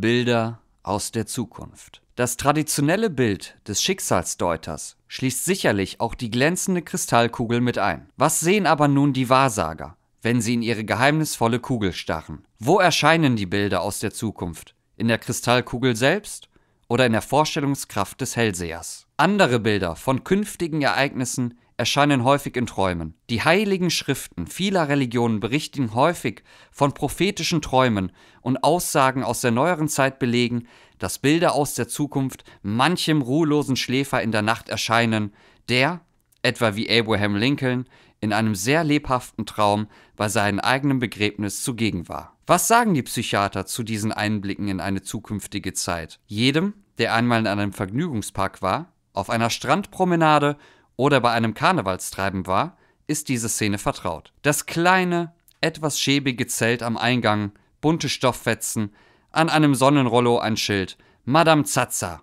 Bilder aus der Zukunft. Das traditionelle Bild des Schicksalsdeuters schließt sicherlich auch die glänzende Kristallkugel mit ein. Was sehen aber nun die Wahrsager, wenn sie in ihre geheimnisvolle Kugel starren? Wo erscheinen die Bilder aus der Zukunft? In der Kristallkugel selbst oder in der Vorstellungskraft des Hellsehers? Andere Bilder von künftigen Ereignissen erscheinen häufig in Träumen. Die heiligen Schriften vieler Religionen berichten häufig von prophetischen Träumen und Aussagen aus der neueren Zeit belegen, dass Bilder aus der Zukunft manchem ruhelosen Schläfer in der Nacht erscheinen, der, etwa wie Abraham Lincoln, in einem sehr lebhaften Traum bei seinem eigenen Begräbnis zugegen war. Was sagen die Psychiater zu diesen Einblicken in eine zukünftige Zeit? Jedem, der einmal in einem Vergnügungspark war, auf einer Strandpromenade oder bei einem Karnevalstreiben war, ist diese Szene vertraut. Das kleine, etwas schäbige Zelt am Eingang, bunte Stofffetzen, an einem Sonnenrollo ein Schild, Madame Zaza,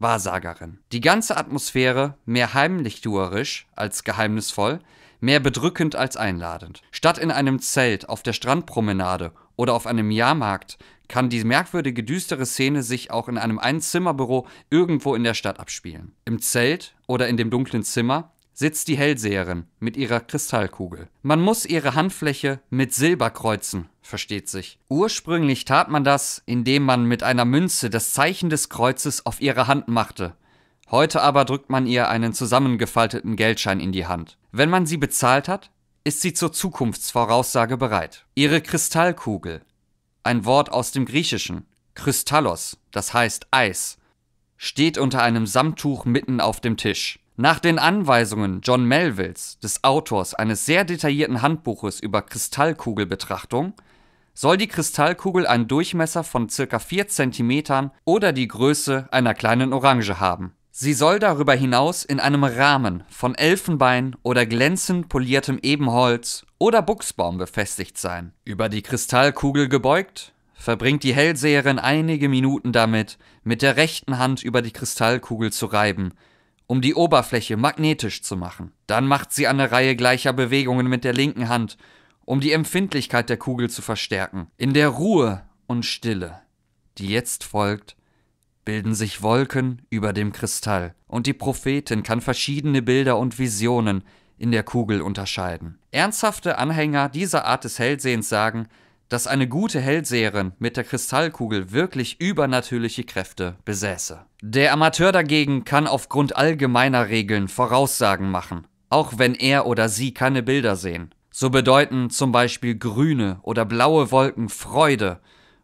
Wahrsagerin. Die ganze Atmosphäre mehr heimlichtuerisch als geheimnisvoll, mehr bedrückend als einladend. Statt in einem Zelt auf der Strandpromenade oder auf einem Jahrmarkt kann die merkwürdige düstere Szene sich auch in einem Einzimmerbüro irgendwo in der Stadt abspielen. Im Zelt oder in dem dunklen Zimmer sitzt die Hellseherin mit ihrer Kristallkugel. Man muss ihre Handfläche mit Silber kreuzen, versteht sich. Ursprünglich tat man das, indem man mit einer Münze das Zeichen des Kreuzes auf ihre Hand machte. Heute aber drückt man ihr einen zusammengefalteten Geldschein in die Hand. Wenn man sie bezahlt hat, ist sie zur Zukunftsvoraussage bereit. Ihre Kristallkugel, ein Wort aus dem Griechischen, Krystallos, das heißt Eis, steht unter einem Samttuch mitten auf dem Tisch. Nach den Anweisungen John Melvilles, des Autors eines sehr detaillierten Handbuches über Kristallkugelbetrachtung, soll die Kristallkugel einen Durchmesser von ca. 4 cm oder die Größe einer kleinen Orange haben. Sie soll darüber hinaus in einem Rahmen von Elfenbein oder glänzend poliertem Ebenholz oder Buchsbaum befestigt sein. Über die Kristallkugel gebeugt, verbringt die Hellseherin einige Minuten damit, mit der rechten Hand über die Kristallkugel zu reiben, um die Oberfläche magnetisch zu machen. Dann macht sie eine Reihe gleicher Bewegungen mit der linken Hand, um die Empfindlichkeit der Kugel zu verstärken. In der Ruhe und Stille, die jetzt folgt, bilden sich Wolken über dem Kristall, und die Prophetin kann verschiedene Bilder und Visionen in der Kugel unterscheiden. Ernsthafte Anhänger dieser Art des Hellsehens sagen, dass eine gute Hellseherin mit der Kristallkugel wirklich übernatürliche Kräfte besäße. Der Amateur dagegen kann aufgrund allgemeiner Regeln Voraussagen machen, auch wenn er oder sie keine Bilder sehen. So bedeuten zum Beispiel grüne oder blaue Wolken Freude,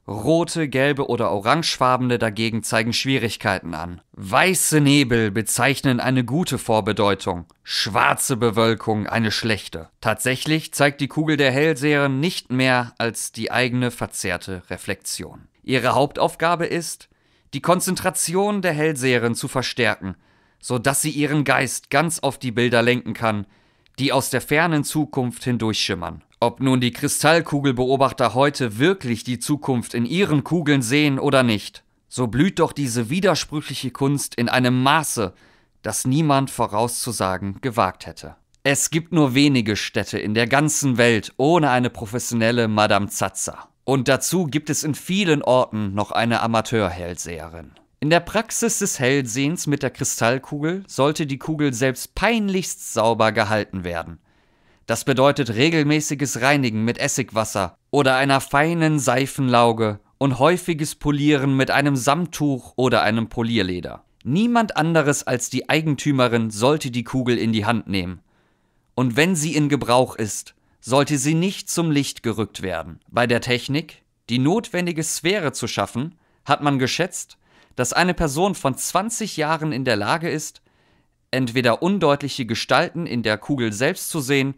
Rote, gelbe oder orangefarbene dagegen zeigen Schwierigkeiten an. Weiße Nebel bezeichnen eine gute Vorbedeutung, schwarze Bewölkung eine schlechte. Tatsächlich zeigt die Kugel der Hellseherin nicht mehr als die eigene verzerrte Reflexion. Ihre Hauptaufgabe ist, die Konzentration der Hellseherin zu verstärken, sodass sie ihren Geist ganz auf die Bilder lenken kann, die aus der fernen Zukunft hindurchschimmern. Ob nun die Kristallkugelbeobachter heute wirklich die Zukunft in ihren Kugeln sehen oder nicht, so blüht doch diese widersprüchliche Kunst in einem Maße, das niemand vorauszusagen gewagt hätte. Es gibt nur wenige Städte in der ganzen Welt ohne eine professionelle Madame Zatza. Und dazu gibt es in vielen Orten noch eine Amateurhellseherin. In der Praxis des Hellsehens mit der Kristallkugel sollte die Kugel selbst peinlichst sauber gehalten werden. Das bedeutet regelmäßiges Reinigen mit Essigwasser oder einer feinen Seifenlauge und häufiges Polieren mit einem Samttuch oder einem Polierleder. Niemand anderes als die Eigentümerin sollte die Kugel in die Hand nehmen. Und wenn sie in Gebrauch ist, sollte sie nicht zum Licht gerückt werden. Bei der Technik, die notwendige Sphäre zu schaffen, hat man geschätzt, dass eine Person von 20 Jahren in der Lage ist, entweder undeutliche Gestalten in der Kugel selbst zu sehen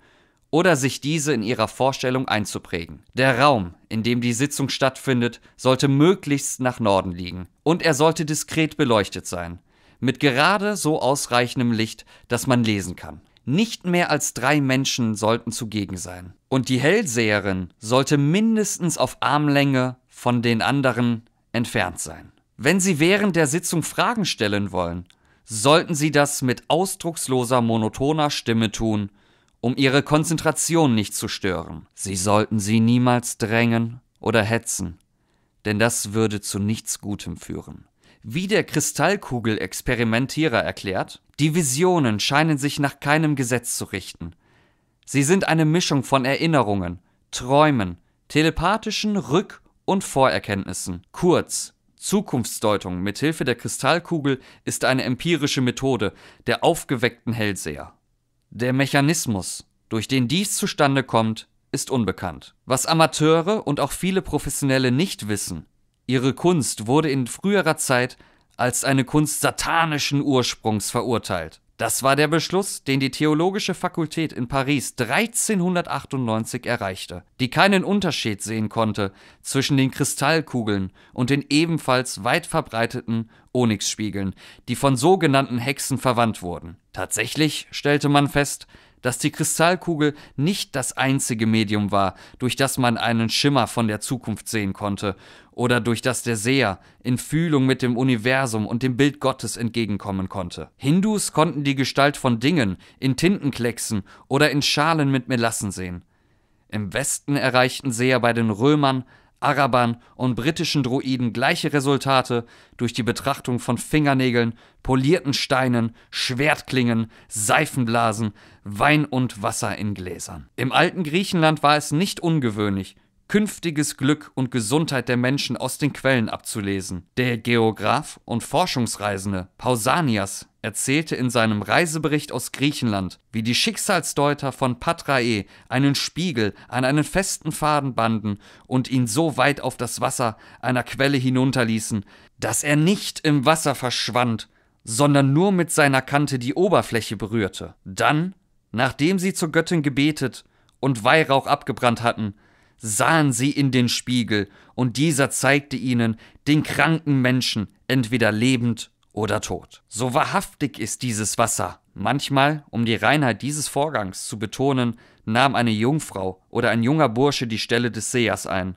oder sich diese in ihrer Vorstellung einzuprägen. Der Raum, in dem die Sitzung stattfindet, sollte möglichst nach Norden liegen und er sollte diskret beleuchtet sein, mit gerade so ausreichendem Licht, dass man lesen kann. Nicht mehr als drei Menschen sollten zugegen sein. Und die Hellseherin sollte mindestens auf Armlänge von den anderen entfernt sein. Wenn Sie während der Sitzung Fragen stellen wollen, sollten Sie das mit ausdrucksloser, monotoner Stimme tun um ihre Konzentration nicht zu stören. Sie sollten sie niemals drängen oder hetzen, denn das würde zu nichts Gutem führen. Wie der Kristallkugel-Experimentierer erklärt, die Visionen scheinen sich nach keinem Gesetz zu richten. Sie sind eine Mischung von Erinnerungen, Träumen, telepathischen Rück- und Vorerkenntnissen. Kurz, Zukunftsdeutung mithilfe der Kristallkugel ist eine empirische Methode der aufgeweckten Hellseher. Der Mechanismus, durch den dies zustande kommt, ist unbekannt. Was Amateure und auch viele Professionelle nicht wissen, ihre Kunst wurde in früherer Zeit als eine Kunst satanischen Ursprungs verurteilt. Das war der Beschluss, den die Theologische Fakultät in Paris 1398 erreichte, die keinen Unterschied sehen konnte zwischen den Kristallkugeln und den ebenfalls weit verbreiteten Onyxspiegeln, die von sogenannten Hexen verwandt wurden. Tatsächlich stellte man fest, dass die Kristallkugel nicht das einzige Medium war, durch das man einen Schimmer von der Zukunft sehen konnte oder durch das der Seher in Fühlung mit dem Universum und dem Bild Gottes entgegenkommen konnte. Hindus konnten die Gestalt von Dingen in Tintenklecksen oder in Schalen mit Melassen sehen. Im Westen erreichten Seher bei den Römern Arabern und britischen Druiden gleiche Resultate durch die Betrachtung von Fingernägeln, polierten Steinen, Schwertklingen, Seifenblasen, Wein und Wasser in Gläsern. Im alten Griechenland war es nicht ungewöhnlich, künftiges Glück und Gesundheit der Menschen aus den Quellen abzulesen. Der Geograf und Forschungsreisende Pausanias erzählte in seinem Reisebericht aus Griechenland, wie die Schicksalsdeuter von Patrae einen Spiegel an einen festen Faden banden und ihn so weit auf das Wasser einer Quelle hinunterließen, dass er nicht im Wasser verschwand, sondern nur mit seiner Kante die Oberfläche berührte. Dann, nachdem sie zur Göttin gebetet und Weihrauch abgebrannt hatten, sahen sie in den Spiegel, und dieser zeigte ihnen den kranken Menschen entweder lebend oder tot. So wahrhaftig ist dieses Wasser. Manchmal, um die Reinheit dieses Vorgangs zu betonen, nahm eine Jungfrau oder ein junger Bursche die Stelle des Sehers ein,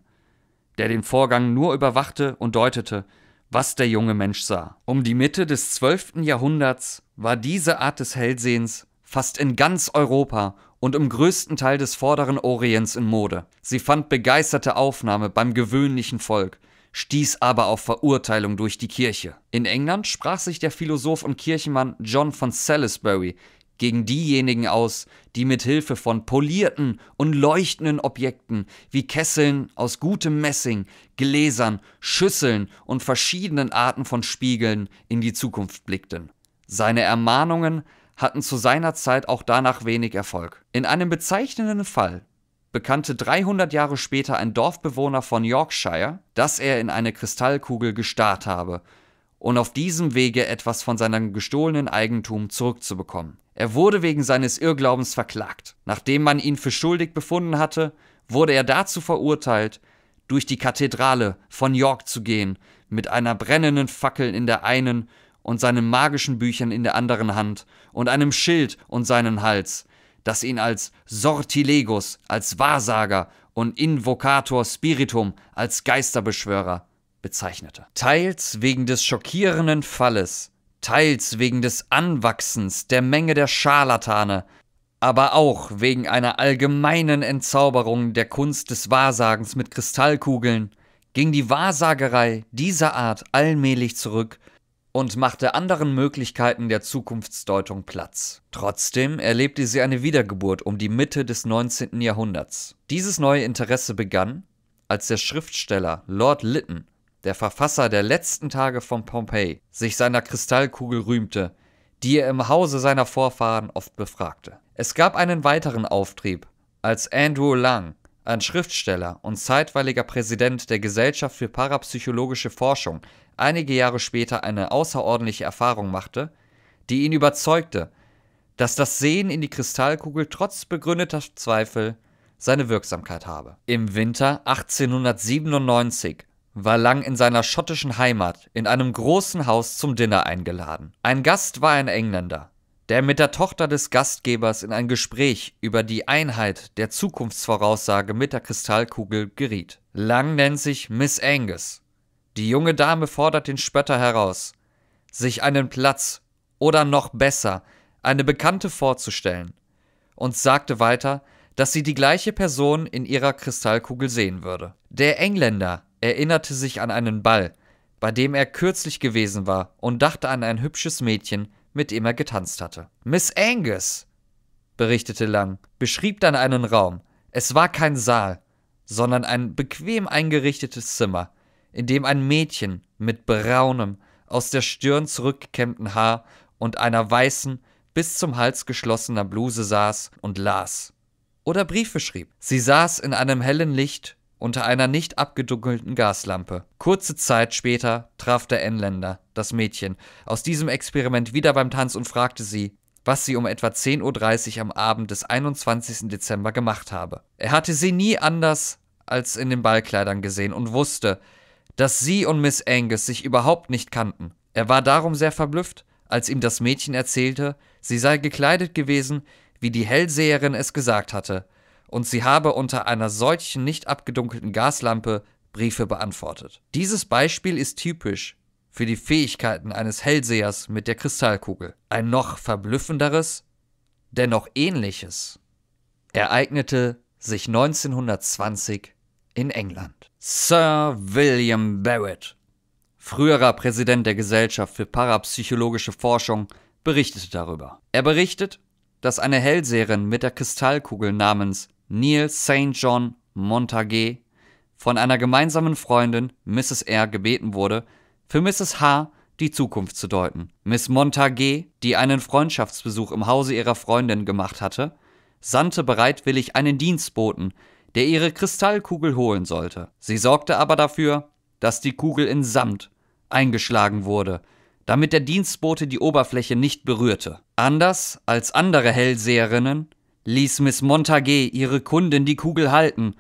der den Vorgang nur überwachte und deutete, was der junge Mensch sah. Um die Mitte des 12. Jahrhunderts war diese Art des Hellsehens fast in ganz Europa und im größten Teil des vorderen Orients in Mode. Sie fand begeisterte Aufnahme beim gewöhnlichen Volk, stieß aber auf Verurteilung durch die Kirche. In England sprach sich der Philosoph und Kirchenmann John von Salisbury gegen diejenigen aus, die mit Hilfe von polierten und leuchtenden Objekten wie Kesseln aus gutem Messing, Gläsern, Schüsseln und verschiedenen Arten von Spiegeln in die Zukunft blickten. Seine Ermahnungen hatten zu seiner Zeit auch danach wenig Erfolg. In einem bezeichnenden Fall bekannte 300 Jahre später ein Dorfbewohner von Yorkshire, dass er in eine Kristallkugel gestarrt habe und auf diesem Wege etwas von seinem gestohlenen Eigentum zurückzubekommen. Er wurde wegen seines Irrglaubens verklagt. Nachdem man ihn für schuldig befunden hatte, wurde er dazu verurteilt, durch die Kathedrale von York zu gehen, mit einer brennenden Fackel in der einen und seinen magischen Büchern in der anderen Hand und einem Schild um seinen Hals, das ihn als Sortilegus, als Wahrsager und Invocator Spiritum, als Geisterbeschwörer bezeichnete. Teils wegen des schockierenden Falles, teils wegen des Anwachsens der Menge der Scharlatane, aber auch wegen einer allgemeinen Entzauberung der Kunst des Wahrsagens mit Kristallkugeln, ging die Wahrsagerei dieser Art allmählich zurück und machte anderen Möglichkeiten der Zukunftsdeutung Platz. Trotzdem erlebte sie eine Wiedergeburt um die Mitte des 19. Jahrhunderts. Dieses neue Interesse begann, als der Schriftsteller Lord Lytton, der Verfasser der letzten Tage von Pompeji, sich seiner Kristallkugel rühmte, die er im Hause seiner Vorfahren oft befragte. Es gab einen weiteren Auftrieb, als Andrew Lang ein Schriftsteller und zeitweiliger Präsident der Gesellschaft für parapsychologische Forschung, einige Jahre später eine außerordentliche Erfahrung machte, die ihn überzeugte, dass das Sehen in die Kristallkugel trotz begründeter Zweifel seine Wirksamkeit habe. Im Winter 1897 war Lang in seiner schottischen Heimat in einem großen Haus zum Dinner eingeladen. Ein Gast war ein Engländer, der mit der Tochter des Gastgebers in ein Gespräch über die Einheit der Zukunftsvoraussage mit der Kristallkugel geriet. Lang nennt sich Miss Angus. Die junge Dame fordert den Spötter heraus, sich einen Platz oder noch besser eine Bekannte vorzustellen und sagte weiter, dass sie die gleiche Person in ihrer Kristallkugel sehen würde. Der Engländer erinnerte sich an einen Ball, bei dem er kürzlich gewesen war und dachte an ein hübsches Mädchen, mit dem er getanzt hatte. Miss Angus, berichtete Lang, beschrieb dann einen Raum. Es war kein Saal, sondern ein bequem eingerichtetes Zimmer, in dem ein Mädchen mit braunem, aus der Stirn zurückgekämmten Haar und einer weißen, bis zum Hals geschlossener Bluse saß und las. Oder Briefe schrieb. Sie saß in einem hellen Licht unter einer nicht abgedunkelten Gaslampe. Kurze Zeit später traf der Engländer das Mädchen aus diesem Experiment wieder beim Tanz und fragte sie, was sie um etwa 10.30 Uhr am Abend des 21. Dezember gemacht habe. Er hatte sie nie anders als in den Ballkleidern gesehen und wusste, dass sie und Miss Angus sich überhaupt nicht kannten. Er war darum sehr verblüfft, als ihm das Mädchen erzählte, sie sei gekleidet gewesen, wie die Hellseherin es gesagt hatte, und sie habe unter einer solchen nicht abgedunkelten Gaslampe Briefe beantwortet. Dieses Beispiel ist typisch für die Fähigkeiten eines Hellsehers mit der Kristallkugel. Ein noch verblüffenderes, dennoch ähnliches ereignete sich 1920 in England. Sir William Barrett, früherer Präsident der Gesellschaft für parapsychologische Forschung, berichtete darüber. Er berichtet, dass eine Hellseherin mit der Kristallkugel namens Neil St. John Montague von einer gemeinsamen Freundin Mrs. R. gebeten wurde, für Mrs. H. die Zukunft zu deuten. Miss Montague, die einen Freundschaftsbesuch im Hause ihrer Freundin gemacht hatte, sandte bereitwillig einen Dienstboten, der ihre Kristallkugel holen sollte. Sie sorgte aber dafür, dass die Kugel in Samt eingeschlagen wurde, damit der Dienstbote die Oberfläche nicht berührte. Anders als andere Hellseherinnen ließ Miss Montague ihre Kundin die Kugel halten,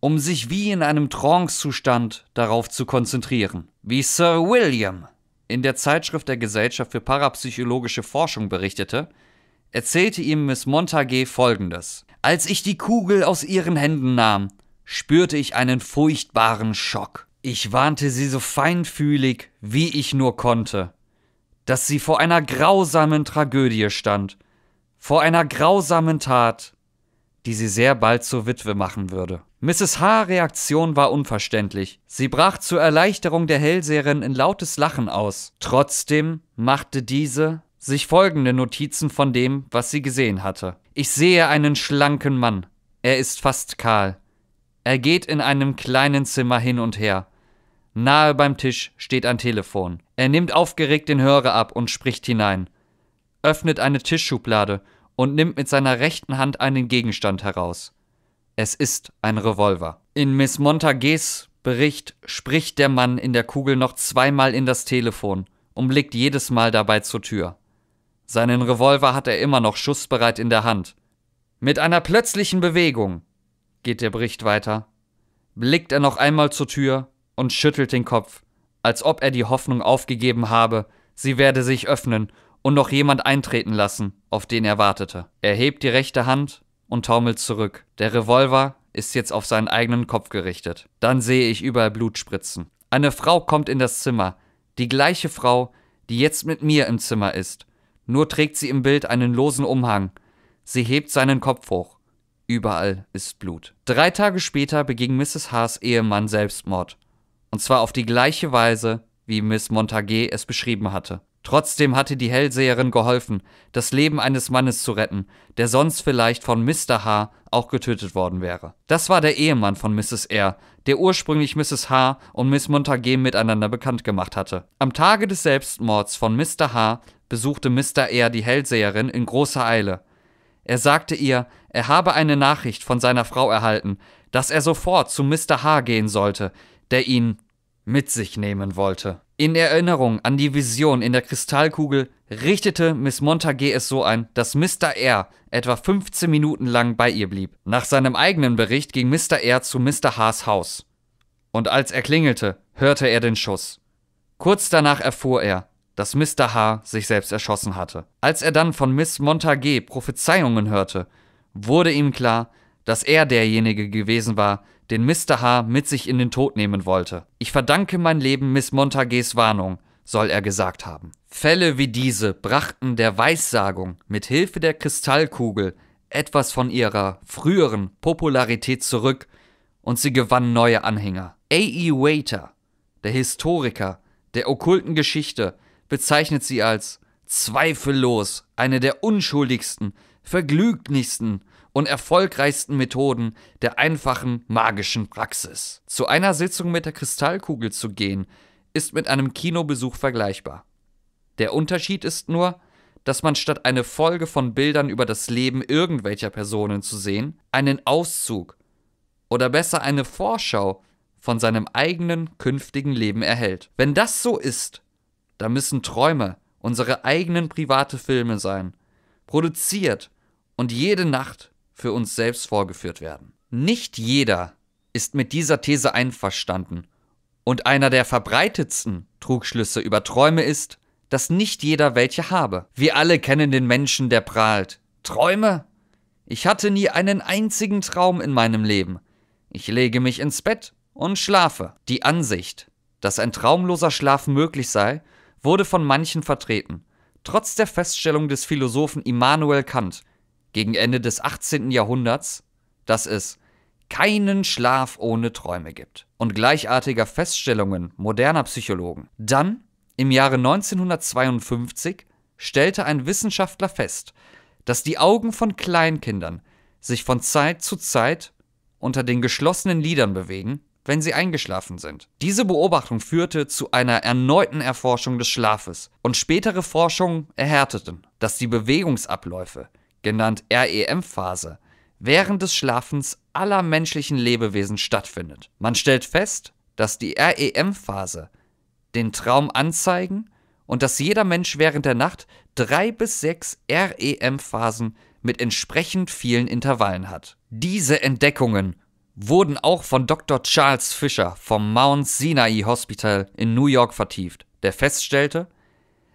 um sich wie in einem Trancezustand darauf zu konzentrieren, wie Sir William in der Zeitschrift der Gesellschaft für parapsychologische Forschung berichtete, erzählte ihm Miss Montague folgendes. Als ich die Kugel aus ihren Händen nahm, spürte ich einen furchtbaren Schock. Ich warnte sie so feinfühlig, wie ich nur konnte, dass sie vor einer grausamen Tragödie stand vor einer grausamen Tat, die sie sehr bald zur Witwe machen würde. Mrs. H. Reaktion war unverständlich. Sie brach zur Erleichterung der Hellseherin in lautes Lachen aus. Trotzdem machte diese sich folgende Notizen von dem, was sie gesehen hatte. Ich sehe einen schlanken Mann. Er ist fast kahl. Er geht in einem kleinen Zimmer hin und her. Nahe beim Tisch steht ein Telefon. Er nimmt aufgeregt den Hörer ab und spricht hinein öffnet eine Tischschublade und nimmt mit seiner rechten Hand einen Gegenstand heraus. Es ist ein Revolver. In Miss Montagues Bericht spricht der Mann in der Kugel noch zweimal in das Telefon und blickt jedes Mal dabei zur Tür. Seinen Revolver hat er immer noch schussbereit in der Hand. Mit einer plötzlichen Bewegung, geht der Bericht weiter, blickt er noch einmal zur Tür und schüttelt den Kopf, als ob er die Hoffnung aufgegeben habe, sie werde sich öffnen und noch jemand eintreten lassen, auf den er wartete. Er hebt die rechte Hand und taumelt zurück. Der Revolver ist jetzt auf seinen eigenen Kopf gerichtet. Dann sehe ich überall Blut spritzen. Eine Frau kommt in das Zimmer, die gleiche Frau, die jetzt mit mir im Zimmer ist. Nur trägt sie im Bild einen losen Umhang. Sie hebt seinen Kopf hoch. Überall ist Blut. Drei Tage später beging Mrs. Haas Ehemann Selbstmord. Und zwar auf die gleiche Weise, wie Miss Montague es beschrieben hatte. Trotzdem hatte die Hellseherin geholfen, das Leben eines Mannes zu retten, der sonst vielleicht von Mr. H. auch getötet worden wäre. Das war der Ehemann von Mrs. R., der ursprünglich Mrs. H. und Miss Montague miteinander bekannt gemacht hatte. Am Tage des Selbstmords von Mr. H. besuchte Mr. R. die Hellseherin in großer Eile. Er sagte ihr, er habe eine Nachricht von seiner Frau erhalten, dass er sofort zu Mr. H. gehen sollte, der ihn mit sich nehmen wollte. In Erinnerung an die Vision in der Kristallkugel richtete Miss Montague es so ein, dass Mr. R. etwa 15 Minuten lang bei ihr blieb. Nach seinem eigenen Bericht ging Mr. R. zu Mr. H's Haus. Und als er klingelte, hörte er den Schuss. Kurz danach erfuhr er, dass Mr. H. sich selbst erschossen hatte. Als er dann von Miss Montague Prophezeiungen hörte, wurde ihm klar, dass er derjenige gewesen war, den Mr. H. mit sich in den Tod nehmen wollte. Ich verdanke mein Leben Miss Montages Warnung, soll er gesagt haben. Fälle wie diese brachten der Weissagung mit Hilfe der Kristallkugel etwas von ihrer früheren Popularität zurück und sie gewann neue Anhänger. A.E. Waiter, der Historiker der okkulten Geschichte, bezeichnet sie als zweifellos eine der unschuldigsten, vergnüglichsten und erfolgreichsten Methoden der einfachen magischen Praxis. Zu einer Sitzung mit der Kristallkugel zu gehen, ist mit einem Kinobesuch vergleichbar. Der Unterschied ist nur, dass man statt eine Folge von Bildern über das Leben irgendwelcher Personen zu sehen, einen Auszug oder besser eine Vorschau von seinem eigenen künftigen Leben erhält. Wenn das so ist, dann müssen Träume unsere eigenen private Filme sein, produziert und jede Nacht für uns selbst vorgeführt werden. Nicht jeder ist mit dieser These einverstanden und einer der verbreitetsten Trugschlüsse über Träume ist, dass nicht jeder welche habe. Wir alle kennen den Menschen, der prahlt. Träume? Ich hatte nie einen einzigen Traum in meinem Leben. Ich lege mich ins Bett und schlafe. Die Ansicht, dass ein traumloser Schlaf möglich sei, wurde von manchen vertreten. Trotz der Feststellung des Philosophen Immanuel Kant, gegen Ende des 18. Jahrhunderts, dass es keinen Schlaf ohne Träume gibt und gleichartiger Feststellungen moderner Psychologen. Dann, im Jahre 1952, stellte ein Wissenschaftler fest, dass die Augen von Kleinkindern sich von Zeit zu Zeit unter den geschlossenen Lidern bewegen, wenn sie eingeschlafen sind. Diese Beobachtung führte zu einer erneuten Erforschung des Schlafes und spätere Forschungen erhärteten, dass die Bewegungsabläufe genannt REM-Phase, während des Schlafens aller menschlichen Lebewesen stattfindet. Man stellt fest, dass die REM-Phase den Traum anzeigen und dass jeder Mensch während der Nacht drei bis sechs REM-Phasen mit entsprechend vielen Intervallen hat. Diese Entdeckungen wurden auch von Dr. Charles Fisher vom Mount Sinai Hospital in New York vertieft, der feststellte,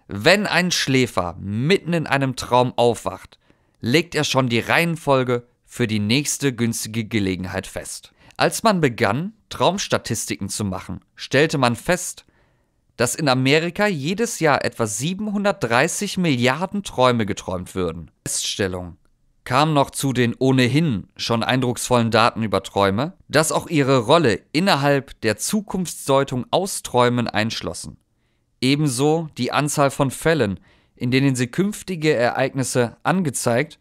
wenn ein Schläfer mitten in einem Traum aufwacht, legt er schon die Reihenfolge für die nächste günstige Gelegenheit fest. Als man begann, Traumstatistiken zu machen, stellte man fest, dass in Amerika jedes Jahr etwa 730 Milliarden Träume geträumt würden. Feststellung kam noch zu den ohnehin schon eindrucksvollen Daten über Träume, dass auch ihre Rolle innerhalb der Zukunftsdeutung aus Träumen einschlossen. Ebenso die Anzahl von Fällen, in denen sie künftige Ereignisse angezeigt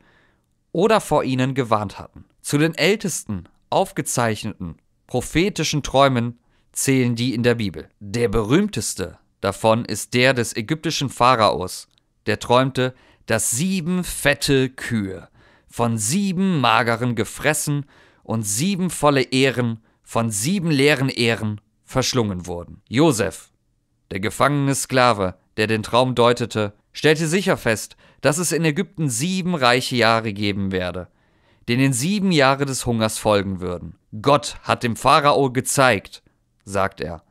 oder vor ihnen gewarnt hatten. Zu den ältesten aufgezeichneten prophetischen Träumen zählen die in der Bibel. Der berühmteste davon ist der des ägyptischen Pharaos, der träumte, dass sieben fette Kühe von sieben mageren gefressen und sieben volle Ehren von sieben leeren Ehren verschlungen wurden. Josef, der gefangene Sklave, der den Traum deutete, stellte sicher fest, dass es in Ägypten sieben reiche Jahre geben werde, denen sieben Jahre des Hungers folgen würden. Gott hat dem Pharao gezeigt, sagt er,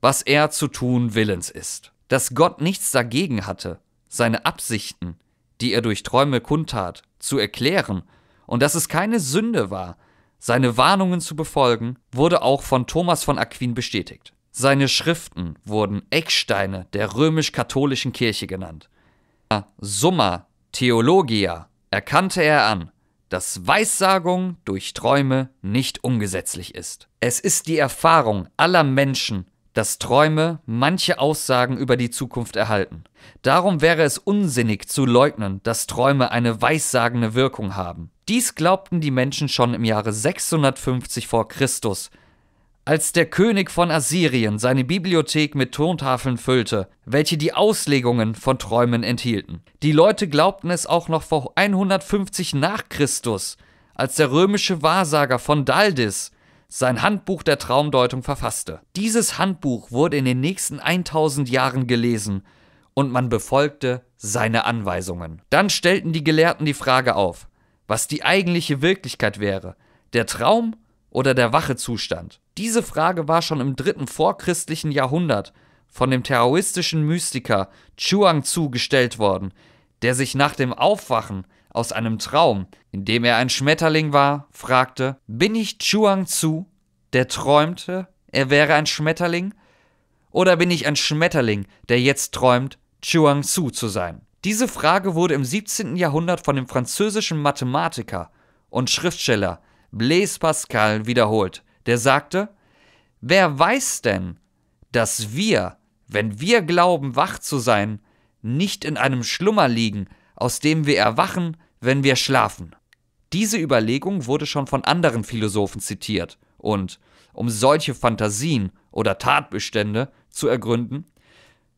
was er zu tun willens ist. Dass Gott nichts dagegen hatte, seine Absichten, die er durch Träume kundtat, zu erklären und dass es keine Sünde war, seine Warnungen zu befolgen, wurde auch von Thomas von Aquin bestätigt. Seine Schriften wurden Ecksteine der römisch-katholischen Kirche genannt. Ah, Summa Theologia erkannte er an, dass Weissagung durch Träume nicht umgesetzlich ist. Es ist die Erfahrung aller Menschen, dass Träume manche Aussagen über die Zukunft erhalten. Darum wäre es unsinnig zu leugnen, dass Träume eine weissagende Wirkung haben. Dies glaubten die Menschen schon im Jahre 650 vor Christus, als der König von Assyrien seine Bibliothek mit Tontafeln füllte, welche die Auslegungen von Träumen enthielten. Die Leute glaubten es auch noch vor 150 nach Christus, als der römische Wahrsager von Daldis sein Handbuch der Traumdeutung verfasste. Dieses Handbuch wurde in den nächsten 1000 Jahren gelesen und man befolgte seine Anweisungen. Dann stellten die Gelehrten die Frage auf, was die eigentliche Wirklichkeit wäre, der Traum oder der Wachezustand? Diese Frage war schon im dritten vorchristlichen Jahrhundert von dem terroristischen Mystiker Chuang Tzu gestellt worden, der sich nach dem Aufwachen aus einem Traum, in dem er ein Schmetterling war, fragte, bin ich Chuang Tzu, der träumte, er wäre ein Schmetterling? Oder bin ich ein Schmetterling, der jetzt träumt, Chuang Tzu zu sein? Diese Frage wurde im 17. Jahrhundert von dem französischen Mathematiker und Schriftsteller Blaise Pascal wiederholt. Der sagte, wer weiß denn, dass wir, wenn wir glauben, wach zu sein, nicht in einem Schlummer liegen, aus dem wir erwachen, wenn wir schlafen. Diese Überlegung wurde schon von anderen Philosophen zitiert, und um solche Fantasien oder Tatbestände zu ergründen,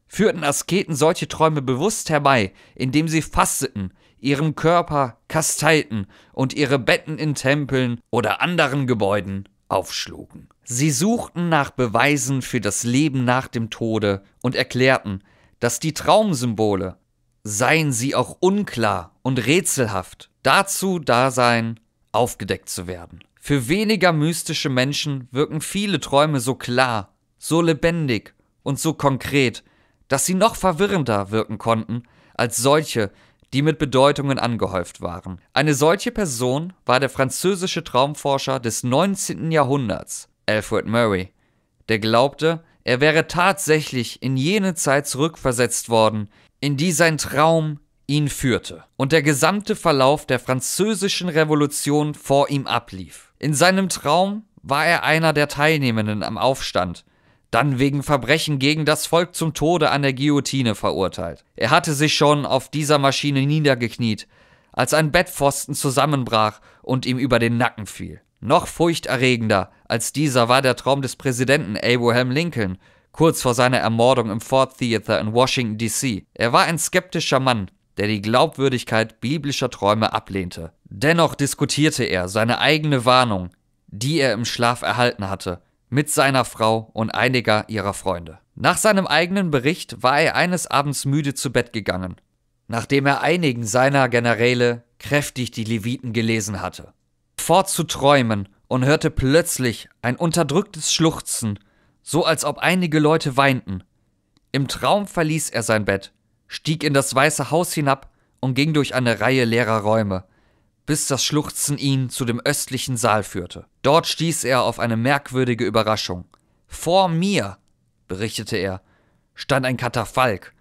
führten Asketen solche Träume bewusst herbei, indem sie fasteten, ihrem Körper kasteiten und ihre Betten in Tempeln oder anderen Gebäuden aufschlugen. Sie suchten nach Beweisen für das Leben nach dem Tode und erklärten, dass die Traumsymbole, seien sie auch unklar und rätselhaft, dazu da seien, aufgedeckt zu werden. Für weniger mystische Menschen wirken viele Träume so klar, so lebendig und so konkret, dass sie noch verwirrender wirken konnten als solche, die mit Bedeutungen angehäuft waren. Eine solche Person war der französische Traumforscher des 19. Jahrhunderts, Alfred Murray, der glaubte, er wäre tatsächlich in jene Zeit zurückversetzt worden, in die sein Traum ihn führte und der gesamte Verlauf der französischen Revolution vor ihm ablief. In seinem Traum war er einer der Teilnehmenden am Aufstand, dann wegen Verbrechen gegen das Volk zum Tode an der Guillotine verurteilt. Er hatte sich schon auf dieser Maschine niedergekniet, als ein Bettpfosten zusammenbrach und ihm über den Nacken fiel. Noch furchterregender als dieser war der Traum des Präsidenten Abraham Lincoln, kurz vor seiner Ermordung im Ford Theater in Washington, D.C. Er war ein skeptischer Mann, der die Glaubwürdigkeit biblischer Träume ablehnte. Dennoch diskutierte er seine eigene Warnung, die er im Schlaf erhalten hatte, mit seiner Frau und einiger ihrer Freunde. Nach seinem eigenen Bericht war er eines Abends müde zu Bett gegangen, nachdem er einigen seiner Generäle kräftig die Leviten gelesen hatte. Fort zu träumen und hörte plötzlich ein unterdrücktes Schluchzen, so als ob einige Leute weinten. Im Traum verließ er sein Bett, stieg in das Weiße Haus hinab und ging durch eine Reihe leerer Räume, bis das Schluchzen ihn zu dem östlichen Saal führte. Dort stieß er auf eine merkwürdige Überraschung. Vor mir, berichtete er, stand ein Katafalk,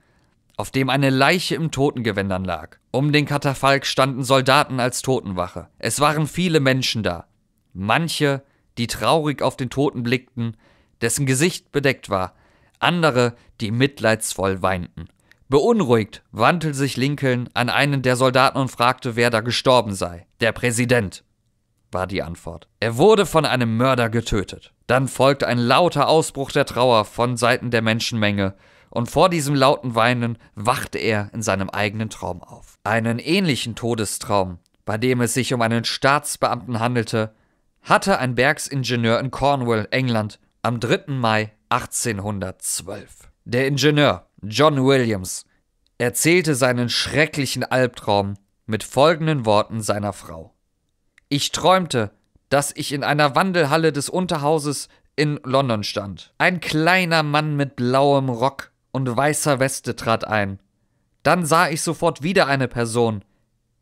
auf dem eine Leiche im Totengewändern lag. Um den Katafalk standen Soldaten als Totenwache. Es waren viele Menschen da. Manche, die traurig auf den Toten blickten, dessen Gesicht bedeckt war, andere, die mitleidsvoll weinten. Beunruhigt wandte sich Lincoln an einen der Soldaten und fragte, wer da gestorben sei. Der Präsident, war die Antwort. Er wurde von einem Mörder getötet. Dann folgte ein lauter Ausbruch der Trauer von Seiten der Menschenmenge, und vor diesem lauten Weinen wachte er in seinem eigenen Traum auf. Einen ähnlichen Todestraum, bei dem es sich um einen Staatsbeamten handelte, hatte ein Bergsingenieur in Cornwall, England, am 3. Mai 1812. Der Ingenieur John Williams erzählte seinen schrecklichen Albtraum mit folgenden Worten seiner Frau. Ich träumte, dass ich in einer Wandelhalle des Unterhauses in London stand. Ein kleiner Mann mit blauem Rock und weißer Weste trat ein. Dann sah ich sofort wieder eine Person,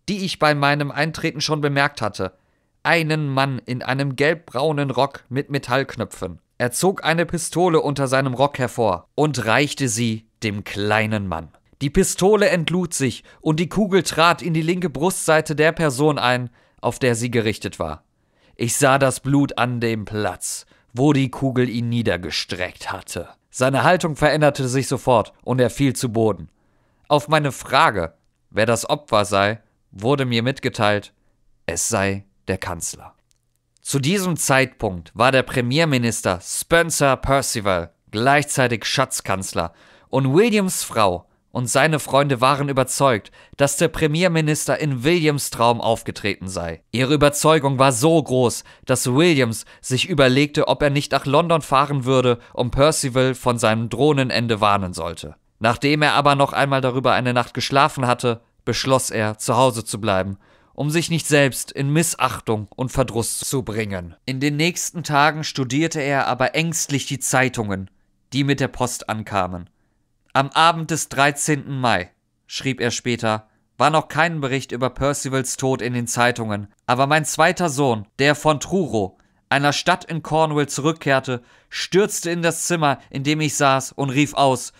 die ich bei meinem Eintreten schon bemerkt hatte. Einen Mann in einem gelbbraunen Rock mit Metallknöpfen. Er zog eine Pistole unter seinem Rock hervor und reichte sie dem kleinen Mann. Die Pistole entlud sich und die Kugel trat in die linke Brustseite der Person ein, auf der sie gerichtet war. Ich sah das Blut an dem Platz, wo die Kugel ihn niedergestreckt hatte. Seine Haltung veränderte sich sofort und er fiel zu Boden. Auf meine Frage, wer das Opfer sei, wurde mir mitgeteilt, es sei der Kanzler. Zu diesem Zeitpunkt war der Premierminister Spencer Percival gleichzeitig Schatzkanzler und Williams Frau und seine Freunde waren überzeugt, dass der Premierminister in Williams Traum aufgetreten sei. Ihre Überzeugung war so groß, dass Williams sich überlegte, ob er nicht nach London fahren würde um Percival von seinem Drohnenende warnen sollte. Nachdem er aber noch einmal darüber eine Nacht geschlafen hatte, beschloss er, zu Hause zu bleiben um sich nicht selbst in Missachtung und Verdruss zu bringen. In den nächsten Tagen studierte er aber ängstlich die Zeitungen, die mit der Post ankamen. Am Abend des 13. Mai, schrieb er später, war noch kein Bericht über Percivals Tod in den Zeitungen, aber mein zweiter Sohn, der von Truro, einer Stadt in Cornwall, zurückkehrte, stürzte in das Zimmer, in dem ich saß, und rief aus: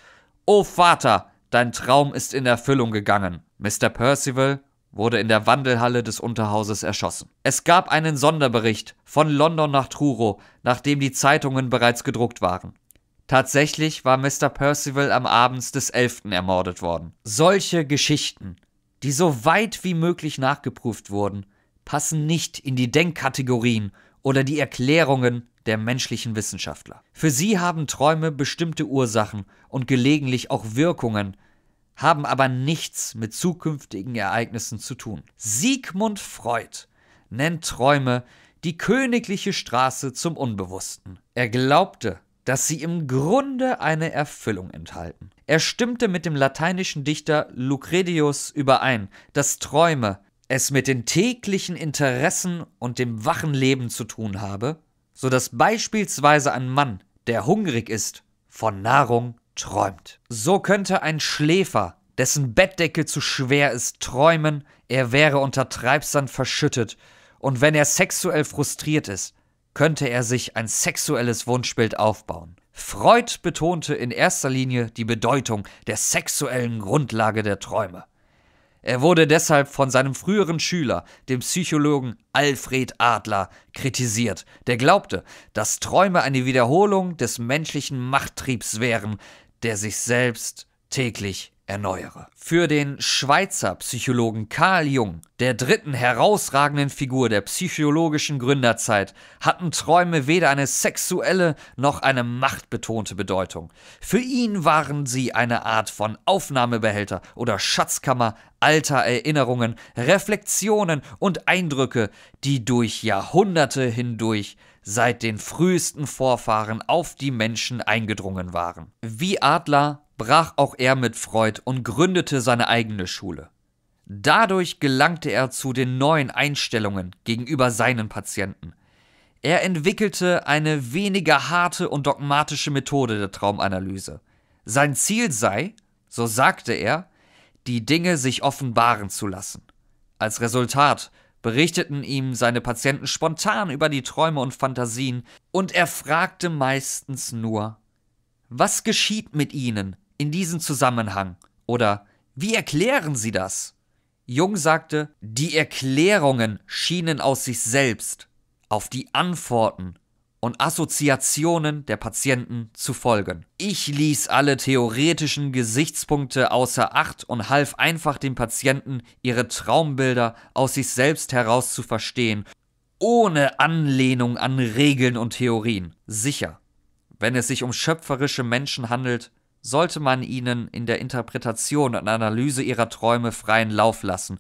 O Vater, dein Traum ist in Erfüllung gegangen. Mr. Percival wurde in der Wandelhalle des Unterhauses erschossen. Es gab einen Sonderbericht von London nach Truro, nachdem die Zeitungen bereits gedruckt waren. Tatsächlich war Mr. Percival am Abend des 11. ermordet worden. Solche Geschichten, die so weit wie möglich nachgeprüft wurden, passen nicht in die Denkkategorien oder die Erklärungen der menschlichen Wissenschaftler. Für sie haben Träume bestimmte Ursachen und gelegentlich auch Wirkungen, haben aber nichts mit zukünftigen Ereignissen zu tun. Sigmund Freud nennt Träume die königliche Straße zum Unbewussten. Er glaubte, dass sie im Grunde eine Erfüllung enthalten. Er stimmte mit dem lateinischen Dichter Lucretius überein, dass Träume es mit den täglichen Interessen und dem wachen Leben zu tun habe, so dass beispielsweise ein Mann, der hungrig ist, von Nahrung träumt. So könnte ein Schläfer, dessen Bettdecke zu schwer ist, träumen, er wäre unter Treibsand verschüttet, und wenn er sexuell frustriert ist, könnte er sich ein sexuelles Wunschbild aufbauen. Freud betonte in erster Linie die Bedeutung der sexuellen Grundlage der Träume. Er wurde deshalb von seinem früheren Schüler, dem Psychologen Alfred Adler, kritisiert, der glaubte, dass Träume eine Wiederholung des menschlichen Machttriebs wären, der sich selbst täglich erneuere. Für den Schweizer Psychologen Carl Jung, der dritten herausragenden Figur der psychologischen Gründerzeit, hatten Träume weder eine sexuelle noch eine machtbetonte Bedeutung. Für ihn waren sie eine Art von Aufnahmebehälter oder Schatzkammer alter Erinnerungen, Reflexionen und Eindrücke, die durch Jahrhunderte hindurch seit den frühesten Vorfahren auf die Menschen eingedrungen waren. Wie Adler brach auch er mit Freud und gründete seine eigene Schule. Dadurch gelangte er zu den neuen Einstellungen gegenüber seinen Patienten. Er entwickelte eine weniger harte und dogmatische Methode der Traumanalyse. Sein Ziel sei, so sagte er, die Dinge sich offenbaren zu lassen. Als Resultat berichteten ihm seine Patienten spontan über die Träume und Fantasien, und er fragte meistens nur Was geschieht mit ihnen, in diesem Zusammenhang? Oder wie erklären Sie das? Jung sagte, die Erklärungen schienen aus sich selbst auf die Antworten und Assoziationen der Patienten zu folgen. Ich ließ alle theoretischen Gesichtspunkte außer Acht und half einfach den Patienten, ihre Traumbilder aus sich selbst heraus zu verstehen, ohne Anlehnung an Regeln und Theorien. Sicher, wenn es sich um schöpferische Menschen handelt, sollte man ihnen in der Interpretation und Analyse ihrer Träume freien Lauf lassen,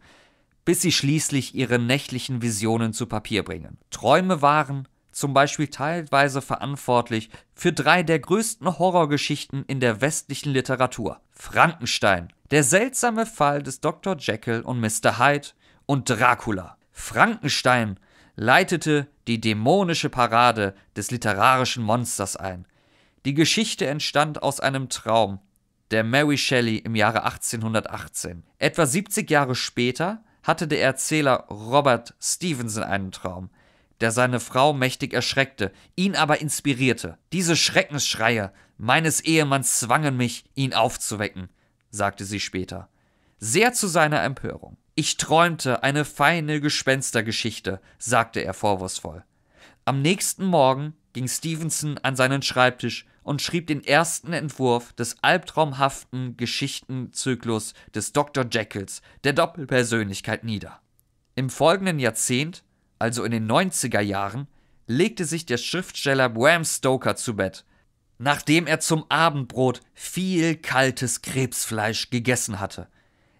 bis sie schließlich ihre nächtlichen Visionen zu Papier bringen. Träume waren zum Beispiel teilweise verantwortlich für drei der größten Horrorgeschichten in der westlichen Literatur. Frankenstein, der seltsame Fall des Dr. Jekyll und Mr. Hyde und Dracula. Frankenstein leitete die dämonische Parade des literarischen Monsters ein, die Geschichte entstand aus einem Traum der Mary Shelley im Jahre 1818. Etwa 70 Jahre später hatte der Erzähler Robert Stevenson einen Traum, der seine Frau mächtig erschreckte, ihn aber inspirierte. Diese Schreckensschreie meines Ehemanns zwangen mich, ihn aufzuwecken, sagte sie später. Sehr zu seiner Empörung. Ich träumte eine feine Gespenstergeschichte, sagte er vorwurfsvoll. Am nächsten Morgen ging Stevenson an seinen Schreibtisch und schrieb den ersten Entwurf des albtraumhaften Geschichtenzyklus des Dr. Jekylls, der Doppelpersönlichkeit, nieder. Im folgenden Jahrzehnt, also in den 90er Jahren, legte sich der Schriftsteller Bram Stoker zu Bett, nachdem er zum Abendbrot viel kaltes Krebsfleisch gegessen hatte.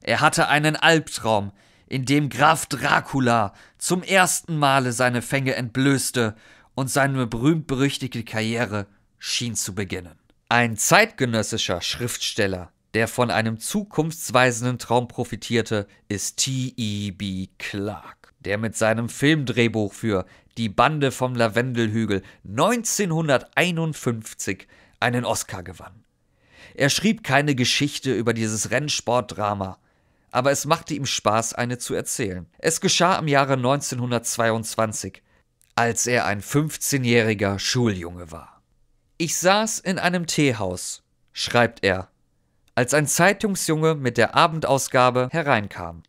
Er hatte einen Albtraum, in dem Graf Dracula zum ersten Male seine Fänge entblößte und seine berühmt-berüchtigte Karriere schien zu beginnen. Ein zeitgenössischer Schriftsteller, der von einem zukunftsweisenden Traum profitierte, ist T.E.B. Clark, der mit seinem Filmdrehbuch für Die Bande vom Lavendelhügel 1951 einen Oscar gewann. Er schrieb keine Geschichte über dieses Rennsportdrama, aber es machte ihm Spaß, eine zu erzählen. Es geschah im Jahre 1922, als er ein 15-jähriger Schuljunge war. Ich saß in einem Teehaus, schreibt er, als ein Zeitungsjunge mit der Abendausgabe hereinkam.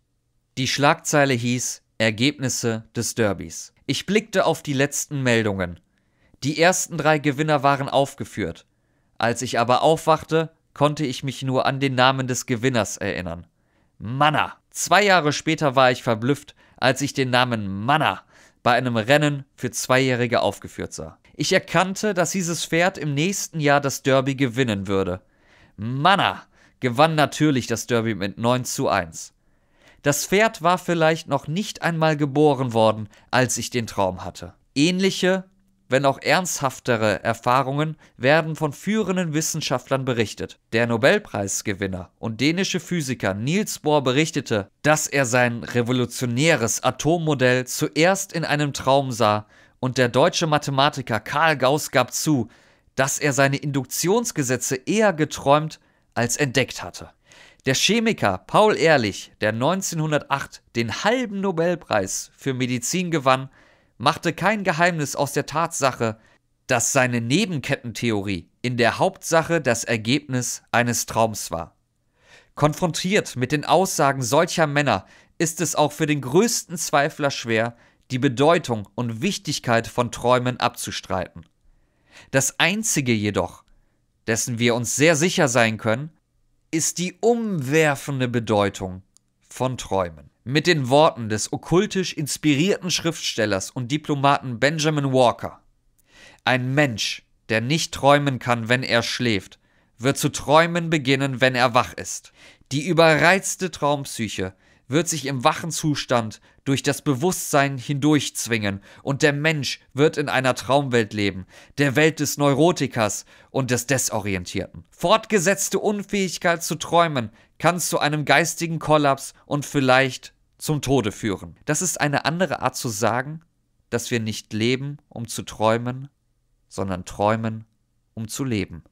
Die Schlagzeile hieß Ergebnisse des Derbys. Ich blickte auf die letzten Meldungen. Die ersten drei Gewinner waren aufgeführt. Als ich aber aufwachte, konnte ich mich nur an den Namen des Gewinners erinnern. Manna. Zwei Jahre später war ich verblüfft, als ich den Namen Manna bei einem Rennen für Zweijährige aufgeführt sah. Ich erkannte, dass dieses Pferd im nächsten Jahr das Derby gewinnen würde. Manna gewann natürlich das Derby mit 9 zu 1. Das Pferd war vielleicht noch nicht einmal geboren worden, als ich den Traum hatte. Ähnliche wenn auch ernsthaftere Erfahrungen werden von führenden Wissenschaftlern berichtet. Der Nobelpreisgewinner und dänische Physiker Niels Bohr berichtete, dass er sein revolutionäres Atommodell zuerst in einem Traum sah und der deutsche Mathematiker Karl Gauss gab zu, dass er seine Induktionsgesetze eher geträumt als entdeckt hatte. Der Chemiker Paul Ehrlich, der 1908 den halben Nobelpreis für Medizin gewann, machte kein Geheimnis aus der Tatsache, dass seine Nebenkettentheorie in der Hauptsache das Ergebnis eines Traums war. Konfrontiert mit den Aussagen solcher Männer ist es auch für den größten Zweifler schwer, die Bedeutung und Wichtigkeit von Träumen abzustreiten. Das Einzige jedoch, dessen wir uns sehr sicher sein können, ist die umwerfende Bedeutung von Träumen mit den Worten des okkultisch inspirierten Schriftstellers und Diplomaten Benjamin Walker. Ein Mensch, der nicht träumen kann, wenn er schläft, wird zu träumen beginnen, wenn er wach ist. Die überreizte Traumpsyche wird sich im wachen Zustand durch das Bewusstsein hindurchzwingen und der Mensch wird in einer Traumwelt leben, der Welt des Neurotikers und des Desorientierten. Fortgesetzte Unfähigkeit zu träumen kann zu einem geistigen Kollaps und vielleicht zum Tode führen. Das ist eine andere Art zu sagen, dass wir nicht leben, um zu träumen, sondern träumen, um zu leben.